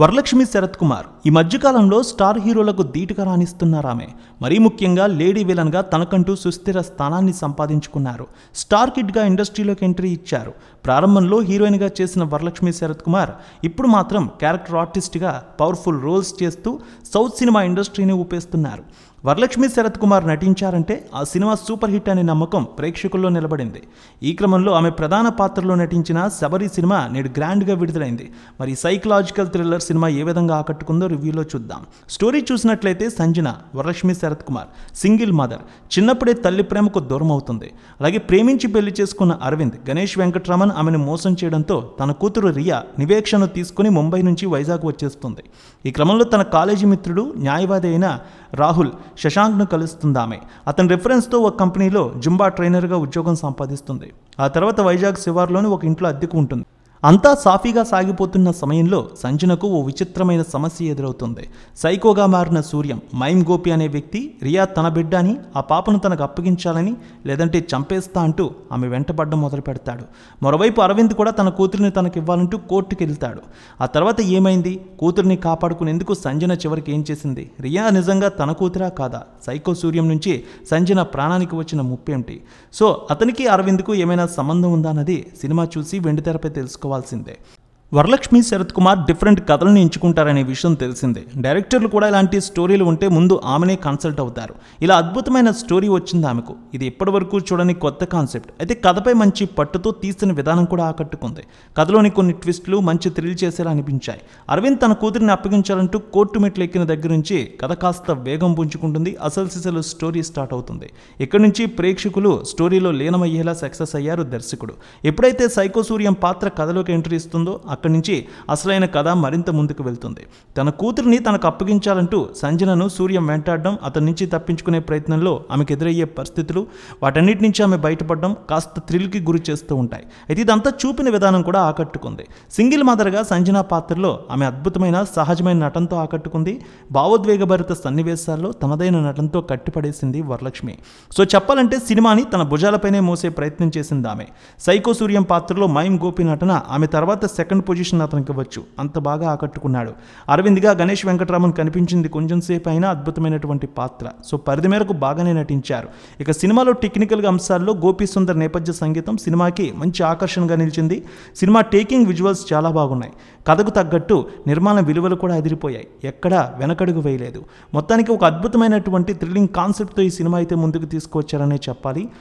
వరలక్ష్మి శరత్ కుమార్ ఈ మధ్యకాలంలో స్టార్ హీరోలకు ధీటుగా రాణిస్తున్నారామె ఆమె మరీ ముఖ్యంగా లేడీ విలన్ గా తనకంటూ సుస్థిర స్థానాన్ని సంపాదించుకున్నారు స్టార్ గా ఇండస్ట్రీలోకి ఎంట్రీ ఇచ్చారు ప్రారంభంలో హీరోయిన్ గా చేసిన వరలక్ష్మి శరత్ కుమార్ ఇప్పుడు మాత్రం క్యారెక్టర్ ఆర్టిస్ట్గా పవర్ఫుల్ రోల్స్ చేస్తూ సౌత్ సినిమా ఇండస్ట్రీని ఊపేస్తున్నారు వరలక్ష్మి శరత్ కుమార్ నటించారంటే ఆ సినిమా సూపర్ హిట్ అనే నమ్మకం ప్రేక్షకుల్లో నిలబడింది ఈ క్రమంలో ఆమె ప్రధాన పాత్రలో నటించిన శబరి సినిమా నేడు గ్రాండ్గా విడుదలైంది మరి సైకలాజికల్ థ్రిల్లర్ సినిమా ఏ విధంగా ఆకట్టుకుందో రివ్యూలో చూద్దాం స్టోరీ చూసినట్లయితే సంజన వరలక్ష్మి శరత్ కుమార్ సింగిల్ మదర్ చిన్నప్పుడే తల్లి ప్రేమకు దూరం అవుతుంది అలాగే ప్రేమించి పెళ్లి చేసుకున్న అరవింద్ గణేష్ వెంకట్రామన్ ఆమెను మోసం చేయడంతో తన కూతురు రియా నివేక్షను తీసుకుని ముంబై నుంచి వైజాగ్ వచ్చేస్తుంది ఈ క్రమంలో తన కాలేజీ మిత్రుడు న్యాయవాది అయిన రాహుల్ శశాంక్ను కలుస్తుందామే అతని రెఫరెన్స్తో ఒక కంపెనీలో జుంబా ట్రైనర్గా ఉద్యోగం సంపాదిస్తుంది ఆ తర్వాత వైజాగ్ శివార్లోని ఒక ఇంట్లో అద్దెకు ఉంటుంది అంతా సాఫీగా సాగిపోతున్న సమయంలో సంజనకు ఓ విచిత్రమైన సమస్య ఎదురవుతుంది సైకోగా మారిన సూర్యం మైమ్ గోపి అనే వ్యక్తి రియా తన బిడ్డ అని ఆ పాపను తనకు అప్పగించాలని లేదంటే చంపేస్తా అంటూ ఆమె వెంటబడ్డం మొదలు పెడతాడు మరోవైపు అరవింద్ కూడా తన కూతురిని తనకు ఇవ్వాలంటూ కోర్టుకు వెళ్తాడు ఆ తర్వాత ఏమైంది కూతురిని కాపాడుకునేందుకు సంజన చివరికి ఏం చేసింది రియా నిజంగా తన కూతురా కాదా సైకో సూర్యం నుంచి సంజన ప్రాణానికి వచ్చిన ముప్పేమిటి సో అతనికి అరవింద్కు ఏమైనా సంబంధం ఉందా అన్నది సినిమా చూసి వెండితెరపై తెలుసుకో Koval Sinde. Varalakshmi Sarath Kumar different కథలను ఎంచుకుంటారనే విషయం తెలిసిందే డైరెక్టర్లు కూడా ఇలాంటి స్టోరీలు ఉంటే ముందు ఆమెనే కన్సల్ట్ అవుతారు ఇలా అద్భుతమైన స్టోరీ వచ్చింది ఆమెకు ఇది ఇప్పటివరకు చూడని కొత్త కాన్సెప్ట్ అయితే కథపై మంచి పట్టుతో తీసిన విధానం కూడా ఆకట్టుకుంది కథలోని కొన్ని ట్విస్టులు మంచి థ్రిల్ చేసేలా అనిపించాయి అరవింద్ తన కూతురిని అప్పగించాలంటూ కోర్టు మెట్లు ఎక్కిన దగ్గర నుంచి కథ కాస్త వేగం పుంజుకుంటుంది అసలు సిసలు స్టోరీ స్టార్ట్ అవుతుంది ఇక్కడి నుంచి ప్రేక్షకులు స్టోరీలో లీనమయ్యేలా సక్సెస్ అయ్యారు దర్శకుడు ఎప్పుడైతే సైకో పాత్ర కథలోకి ఎంట్రీ ఇస్తుందో అక్కడ అక్కడి నుంచి అసలైన కథ మరింత ముందుకు వెళ్తుంది తన కూతురిని తనకు అప్పగించాలంటూ సంజనను సూర్యం వెంటాడడం అతని నుంచి తప్పించుకునే ప్రయత్నంలో ఆమెకు ఎదురయ్యే పరిస్థితులు వాటన్నిటి నుంచి ఆమె బయటపడడం కాస్త థ్రిల్కి గురి చేస్తూ ఉంటాయి అయితే ఇదంతా చూపిన విధానం కూడా ఆకట్టుకుంది సింగిల్ మదర్గా సంజన పాత్రలో ఆమె అద్భుతమైన సహజమైన నటనతో ఆకట్టుకుంది భావోద్వేగభరిత సన్నివేశాల్లో తమదైన నటనతో కట్టిపడేసింది వరలక్ష్మి సో చెప్పాలంటే సినిమాని తన భుజాలపైనే మోసే ప్రయత్నం చేసింది ఆమె సైకో సూర్యం పాత్రలో మైమ్ గోపి నటన ఆమె తర్వాత సెకండ్ పొజిషన్ అతనికి ఇవ్వచ్చు అంత బాగా ఆకట్టుకున్నాడు అరవింద్గా గణేష్ వెంకటరామన్ కనిపించింది కొంచెం సేపు అయినా అద్భుతమైనటువంటి పాత్ర సో పరిధి మేరకు బాగానే నటించారు ఇక సినిమాలో టెక్నికల్గా అంశాల్లో గోపీ సుందర్ నేపథ్య సంగీతం సినిమాకి మంచి ఆకర్షణగా నిలిచింది సినిమా టేకింగ్ విజువల్స్ చాలా బాగున్నాయి కథకు తగ్గట్టు నిర్మాణ విలువలు కూడా అదిరిపోయాయి ఎక్కడా వెనకడుగు వేయలేదు మొత్తానికి ఒక అద్భుతమైనటువంటి థ్రిల్లింగ్ కాన్సెప్ట్తో ఈ సినిమా అయితే ముందుకు తీసుకువచ్చారనే చెప్పాలి